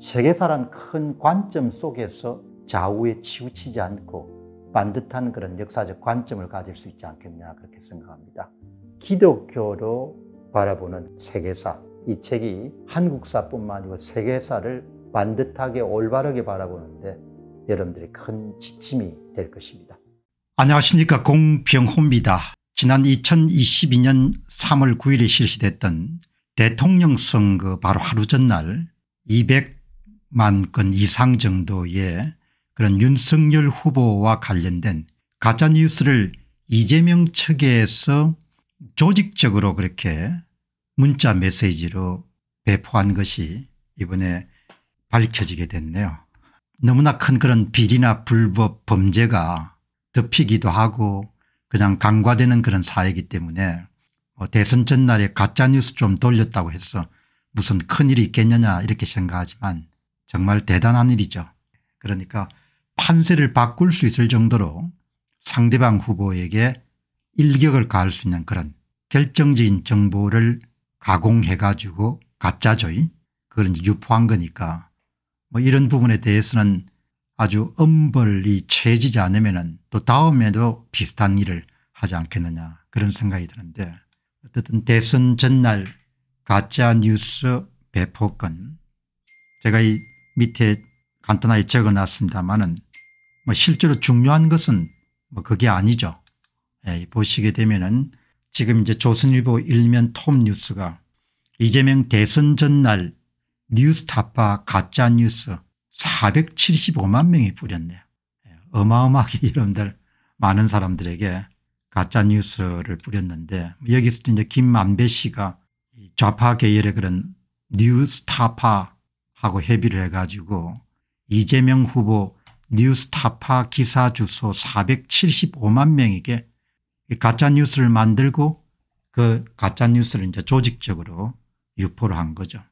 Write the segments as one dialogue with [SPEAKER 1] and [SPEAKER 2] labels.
[SPEAKER 1] 세계사란 큰 관점 속에서 좌우에 치우치지 않고 반듯한 그런 역사적 관점을 가질 수 있지 않겠냐 그렇게 생각합니다. 기독교로 바라보는 세계사 이 책이 한국사뿐만 아니고 세계사를 반듯하게 올바르게 바라보는데 여러분들이 큰 지침이 될 것입니다. 안녕하십니까 공병호입니다. 지난 2022년 3월 9일에 실시됐던 대통령 선거 바로 하루 전날 200 만건 이상 정도의 그런 윤석열 후보와 관련된 가짜뉴스를 이재명 측에서 조직적으로 그렇게 문자 메시지로 배포한 것이 이번에 밝혀지게 됐네요. 너무나 큰 그런 비리나 불법 범죄가 덮이기도 하고 그냥 강과되는 그런 사회이기 때문에 뭐 대선 전날에 가짜뉴스 좀 돌렸다고 해서 무슨 큰일이 있겠느냐 이렇게 생각하지만 정말 대단한 일이죠. 그러니까 판세를 바꿀 수 있을 정도로 상대방 후보에게 일격을 가할 수 있는 그런 결정적인 정보를 가공해 가지고 가짜조의 그런 유포한 거니까 뭐 이런 부분에 대해서는 아주 엄벌이 채지지 않으면 또 다음에도 비슷한 일을 하지 않겠느냐 그런 생각이 드는데 어쨌든 대선 전날 가짜뉴스 배포권 제가 이 밑에 간단하게 적어놨습니다만은 뭐 실제로 중요한 것은 뭐 그게 아니죠. 예, 보시게 되면은 지금 이제 조선일보 일면 톱 뉴스가 이재명 대선 전날 뉴스타파 가짜뉴스 475만 명이 뿌렸네요. 예, 어마어마하게 여러분들 많은 사람들에게 가짜뉴스를 뿌렸는데 여기서 이제 김만배 씨가 좌파 계열의 그런 뉴스타파 하고 협의를 해가지고 이재명 후보 뉴스타파 기사 주소 475만 명에게 가짜뉴스를 만들고 그 가짜뉴스를 이제 조직적으로 유포를 한 거죠.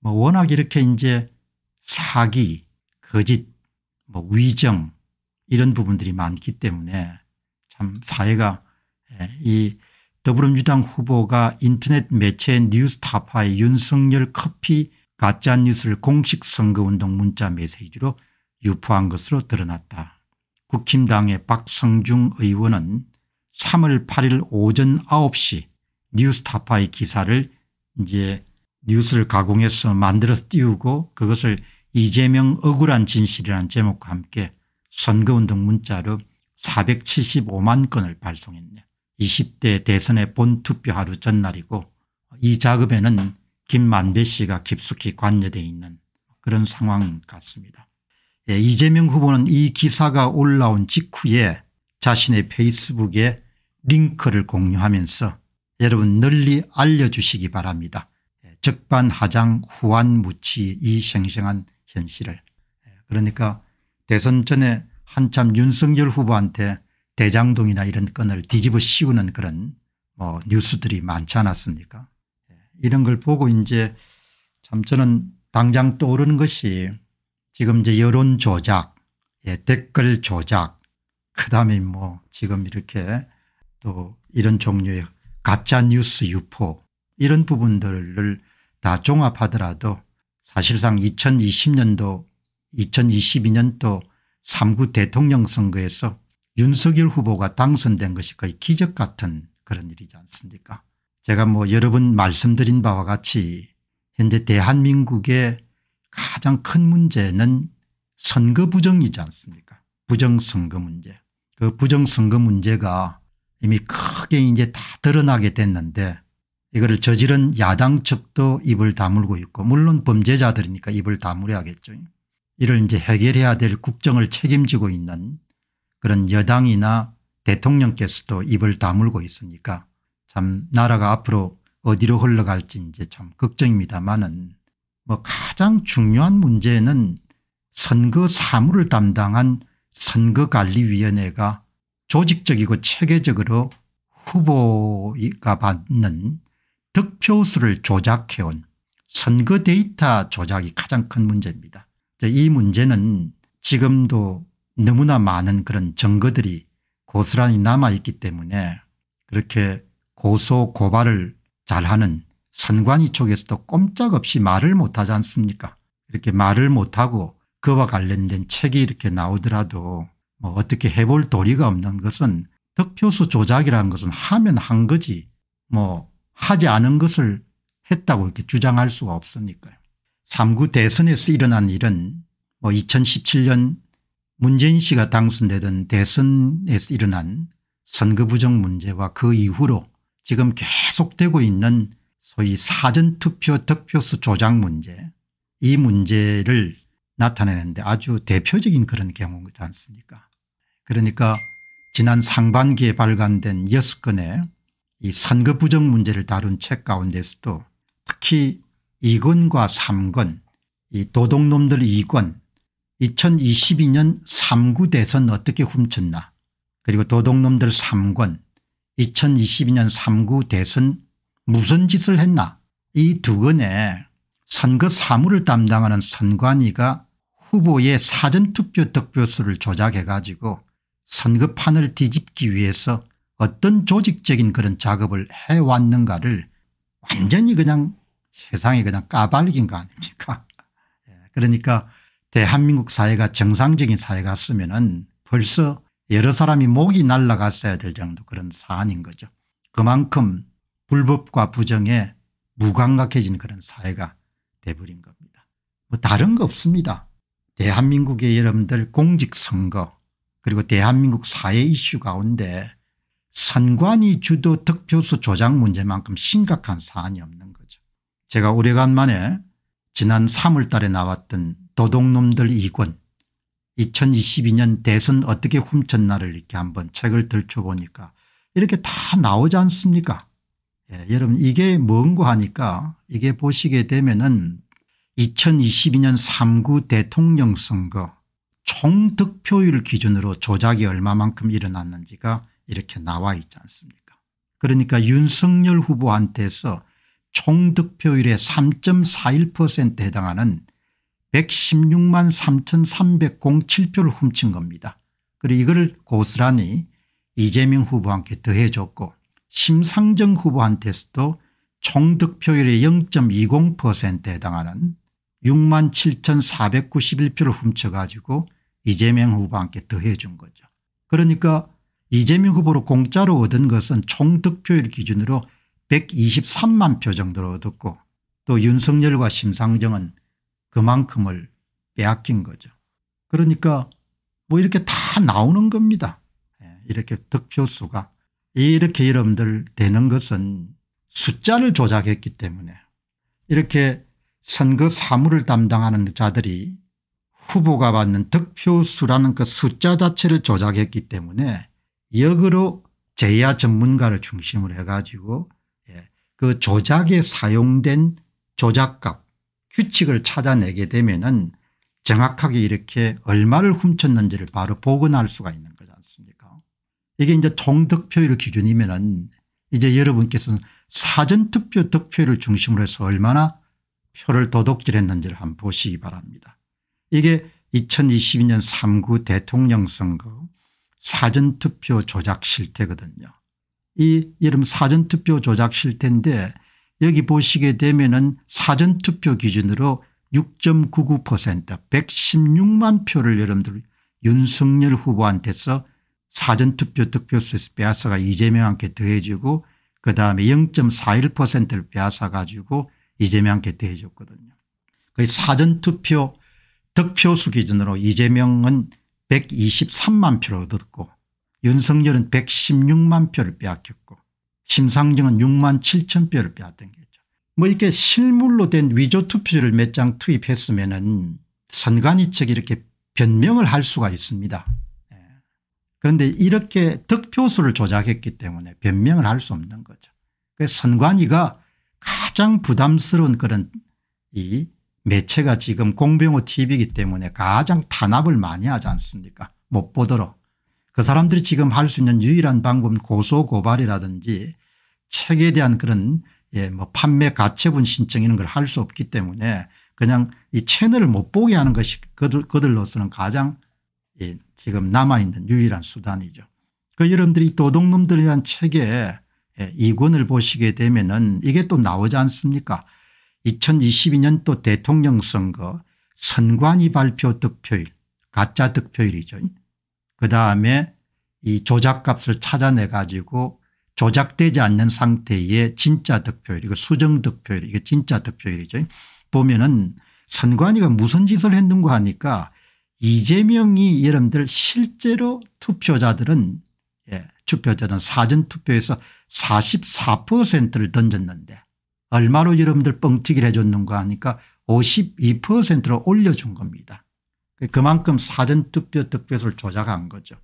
[SPEAKER 1] 뭐 워낙 이렇게 이제 사기, 거짓, 뭐 위정 이런 부분들이 많기 때문에 참 사회가 예, 이 더불어민주당 후보가 인터넷 매체 뉴스타파의 윤석열 커피 가짜뉴스를 공식 선거운동 문자 메시지로 유포한 것으로 드러났다. 국힘당의 박성중 의원은 3월 8일 오전 9시 뉴스타파의 기사를 이제 뉴스를 가공해서 만들어서 띄우고 그것을 이재명 억울한 진실이라는 제목과 함께 선거운동 문자로 475만 건을 발송했네. 20대 대선의 본투표 하루 전날이고 이 작업에는 김만배 씨가 깊숙이 관여되어 있는 그런 상황 같습니다. 예, 이재명 후보는 이 기사가 올라온 직후에 자신의 페이스북에 링크를 공유하면서 여러분 널리 알려주시기 바랍니다. 예, 적반하장 후안무치 이 생생한 현실을 예, 그러니까 대선 전에 한참 윤석열 후보한테 대장동이나 이런 건을 뒤집어 씌우는 그런 뭐 뉴스들이 많지 않았습니까 이런 걸 보고 이제 참 저는 당장 떠오르는 것이 지금 이제 여론 조작, 예, 댓글 조작, 그 다음에 뭐 지금 이렇게 또 이런 종류의 가짜 뉴스 유포 이런 부분들을 다 종합하더라도 사실상 2020년도 2022년도 3구 대통령 선거에서 윤석열 후보가 당선된 것이 거의 기적 같은 그런 일이지 않습니까 제가 뭐 여러 번 말씀드린 바와 같이 현재 대한민국의 가장 큰 문제는 선거 부정이지 않습니까 부정선거 문제 그 부정선거 문제가 이미 크게 이제 다 드러나게 됐는데 이거를 저지른 야당 측도 입을 다물고 있고 물론 범죄자들이니까 입을 다물어야겠죠. 이를 이제 해결해야 될 국정을 책임지고 있는 그런 여당이나 대통령께서도 입을 다물고 있으니까 참 나라가 앞으로 어디로 흘러갈지 이제 참 걱정입니다만은 뭐 가장 중요한 문제는 선거 사무를 담당한 선거관리위원회가 조직적이고 체계적으로 후보가 받는 득표수를 조작해온 선거 데이터 조작이 가장 큰 문제입니다. 이 문제는 지금도 너무나 많은 그런 증거들이 고스란히 남아있기 때문에 그렇게 고소 고발을 잘하는 선관위 쪽에서도 꼼짝없이 말을 못하지 않습니까 이렇게 말을 못하고 그와 관련된 책이 이렇게 나오더라도 뭐 어떻게 해볼 도리가 없는 것은 득표수 조작이라는 것은 하면 한 거지 뭐 하지 않은 것을 했다고 이렇게 주장할 수가 없으니까요. 3구 대선에서 일어난 일은 뭐 2017년 문재인 씨가 당선되던 대선에서 일어난 선거 부정 문제와 그 이후로 지금 계속되고 있는 소위 사전투표 득표수 조작 문제 이 문제를 나타내는데 아주 대표적인 그런 경우지 않습니까 그러니까 지난 상반기에 발간된 6건의 이 선거 부정 문제를 다룬 책 가운데서도 특히 2권과 3권 이 도둑놈들 2권 2022년 3구 대선 어떻게 훔쳤나 그리고 도둑놈들 3권 2022년 3구 대선 무슨 짓을 했나 이 두건에 선거 사무를 담당하는 선관위가 후보의 사전투표 득표수를 조작해 가지고 선거판을 뒤집기 위해서 어떤 조직적인 그런 작업을 해왔는가를 완전히 그냥 세상에 그냥 까발긴거 아닙니까 예, 그러니까 대한민국 사회가 정상적인 사회 같으면 은 벌써 여러 사람이 목이 날라갔어야 될 정도 그런 사안인 거죠. 그만큼 불법과 부정에 무감각해진 그런 사회가 돼버린 겁니다. 뭐 다른 거 없습니다. 대한민국의 여러분들 공직선거 그리고 대한민국 사회 이슈 가운데 선관위 주도 득표수 조작 문제만큼 심각한 사안이 없는 거죠. 제가 오래간만에 지난 3월 달에 나왔던 도둑놈들 2권 2022년 대선 어떻게 훔쳤나를 이렇게 한번 책을 들춰보니까 이렇게 다 나오지 않습니까 예, 여러분 이게 뭔고 하니까 이게 보시게 되면은 2022년 3구 대통령 선거 총 득표율 기준으로 조작이 얼마만큼 일어났는지가 이렇게 나와 있지 않습니까 그러니까 윤석열 후보한테서 총 득표율의 3.41% 해당하는 116만 3,307표를 훔친 겁니다. 그리고 이걸 고스란히 이재명 후보한테 더해줬고 심상정 후보한테서도 총 득표율의 0.20%에 해당하는 6만 7,491표를 훔쳐가지고 이재명 후보한테 더해준 거죠. 그러니까 이재명 후보로 공짜로 얻은 것은 총 득표율 기준으로 123만 표 정도로 얻었고 또 윤석열과 심상정은 그만큼을 빼앗긴 거죠. 그러니까 뭐 이렇게 다 나오는 겁니다. 예, 이렇게 득표수가 이렇게 여러분들 되는 것은 숫자를 조작했기 때문에 이렇게 선거 사무를 담당하는 자들이 후보가 받는 득표수라는 그 숫자 자체를 조작했기 때문에 역으로 제야 전문가를 중심으로 해가지고 예, 그 조작에 사용된 조작값 규칙을 찾아내게 되면은 정확하게 이렇게 얼마를 훔쳤는지를 바로 복원할 수가 있는 거지 않습니까 이게 이제 총득표율 기준이면은 이제 여러분께서는 사전투표 득표율을 중심으로 해서 얼마나 표를 도둑질했는지를 한번 보시기 바랍니다. 이게 2022년 3구 대통령 선거 사전투표 조작 실태거든요. 이 이름 사전투표 조작 실태인데 여기 보시게 되면은 사전투표 기준으로 6.99% 116만 표를 여러분들 윤석열 후보한테서 사전투표 득표수에서 빼앗아가 이재명한테 더해주고 그다음에 0.41%를 빼앗아 가지고 이재명한테 더해줬거든요. 그 사전투표 득표수 기준으로 이재명은 123만 표를 얻었고 윤석열은 116만 표를 빼앗겼고 심상정은 6만 7천 표를 빼앗던겼죠. 뭐 이렇게 실물로 된 위조 투표를 몇 장 투입했으면 은 선관위 측이 이렇게 변명을 할 수가 있습니다. 예. 그런데 이렇게 득표수를 조작했기 때문에 변명을 할 수 없는 거죠. 그래서 선관위가 가장 부담스러운 그런 이 매체가 지금 공병호 tv이기 때문에 가장 탄압을 많이 하지 않습니까 못 보도록. 그 사람들이 지금 할 수 있는 유일한 방법은 고소고발이라든지 책에 대한 그런 예, 뭐 판매 가처분 신청 이런 걸 할 수 없기 때문에 그냥 이 채널을 못 보게 하는 것이 그들, 그들로서는 가장 예, 지금 남아있는 유일한 수단이죠. 그 여러분들이 도둑놈들이란 책에 예, 2권을 보시게 되면은 이게 또 나오지 않습니까 2022년 또 대통령 선거 선관위 발표 득표일 가짜 득표일이죠. 그다음에 이 조작값을 찾아내 가지고 조작되지 않는 상태의 진짜 득표율 이거 수정 득표율 이거 진짜 득표율이죠. 보면은 선관위가 무슨 짓을 했는가 하니까 이재명이 여러분들 실제로 투표자들은 예, 투표자들은 사전투표에서 44%를 던졌는데 얼마로 여러분들 뻥튀기를 해줬는가 하니까 52%로 올려준 겁니다. 그만큼 사전투표 득표수를 조작한 거죠.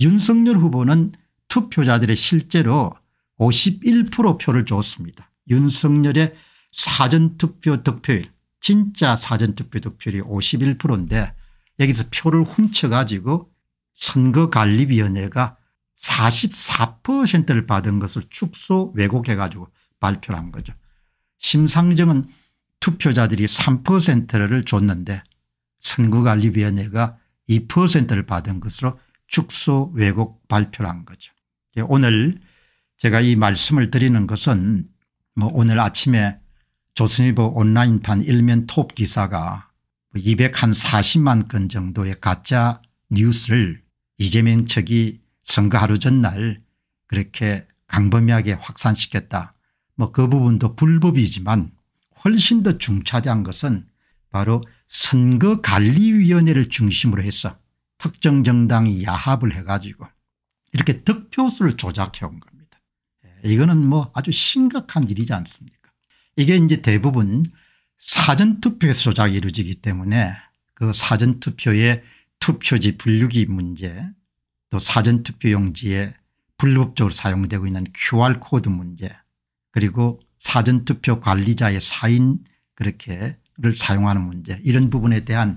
[SPEAKER 1] 윤석열 후보는 투표자들의 실제로 51% 표를 줬습니다. 윤석열의 사전투표 득표율 진짜 사전투표 득표율이 51%인데 여기서 표를 훔쳐가지고 선거관리위원회가 44%를 받은 것을 축소 왜곡해가지고 발표를 한 거죠. 심상정은 투표자들이 3%를 줬는데 선거관리위원회가 2%를 받은 것으로 축소 왜곡 발표를 한 거죠. 예, 오늘 제가 이 말씀을 드리는 것은 뭐 오늘 아침에 조선일보 온라인판 일면 톱 기사가 240만 뭐 건 정도의 가짜 뉴스를 이재명 측이 선거 하루 전날 그렇게 강범위하게 확산시켰다. 뭐 그 부분도 불법이지만 훨씬 더 중차대한 것은 바로 선거관리위원회를 중심으로 해서 특정 정당이 야합을 해가지고 이렇게 득표수를 조작해 온 겁니다. 예, 이거는 뭐 아주 심각한 일이지 않습니까 이게 이제 대부분 사전투표에서 조작이 이루어지기 때문에 그 사전투표의 투표지 분류기 문제 또 사전투표용지에 불법적으로 사용되고 있는 QR코드 문제 그리고 사전투표 관리자의 사인 그렇게 를 사용하는 문제 이런 부분에 대한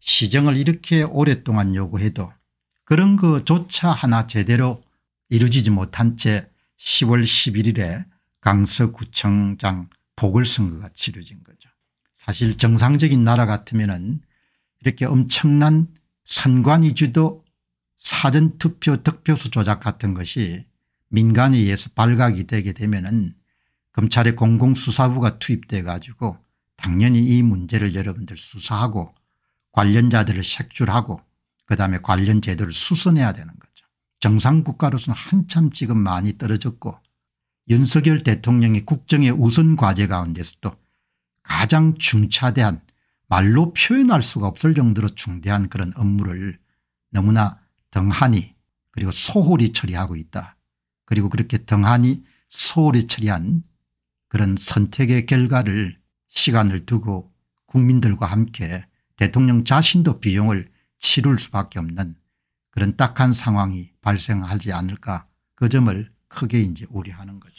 [SPEAKER 1] 시정을 이렇게 오랫동안 요구해도 그런 것조차 하나 제대로 이루어지지 못한 채 10월 11일에 강서구청장 보궐선거가 치러진 거죠. 사실 정상적인 나라 같으면 은 이렇게 엄청난 선관위주도 사전투표 득표수 조작 같은 것이 민간에 의해서 발각이 되게 되면 은 검찰의 공공수사부가 투입돼 가지고 당연히 이 문제를 여러분들 수사하고 관련자들을 색출하고 그다음에 관련 제도를 수선해야 되는 거죠. 정상국가로서는 한참 지금 많이 떨어졌고 윤석열 대통령의 국정의 우선 과제 가운데서도 가장 중차대한 말로 표현할 수가 없을 정도로 중대한 그런 업무를 너무나 덩하니 그리고 소홀히 처리하고 있다. 그리고 그렇게 덩하니 소홀히 처리한 그런 선택의 결과를 시간을 두고 국민들과 함께 대통령 자신도 비용을 치룰 수밖에 없는 그런 딱한 상황이 발생하지 않을까 그 점을 크게 이제 우려하는 거죠.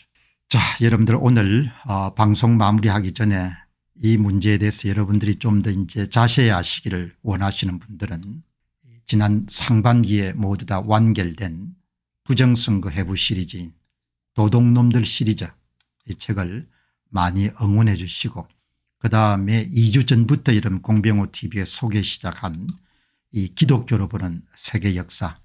[SPEAKER 1] 자 여러분들 오늘 어, 방송 마무리하기 전에 이 문제에 대해서 여러분들이 좀 더 이제 자세히 아시기를 원하시는 분들은 지난 상반기에 모두 다 완결된 부정선거 해부 시리즈인 도둑놈들 시리즈 이 책을 많이 응원해 주시고 그다음에 2주 전부터 이런 공병호 tv에 소개 시작한 이 기독교로 보는 세계 역사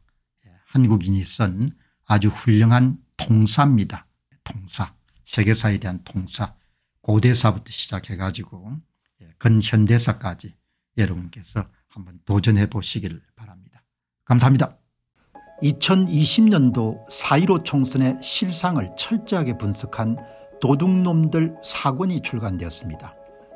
[SPEAKER 1] 예, 한국인이 쓴 아주 훌륭한 통사입니다. 통사 세계사에 대한 통사 고대사부터 시작해 가지고 예, 근현대사까지 여러분께서 한번 도전해 보시길 바랍니다. 감사합니다. 2020년도 4.15 총선의 실상을 철저하게 분석한 도둑놈들 사건이 출간되었습니다.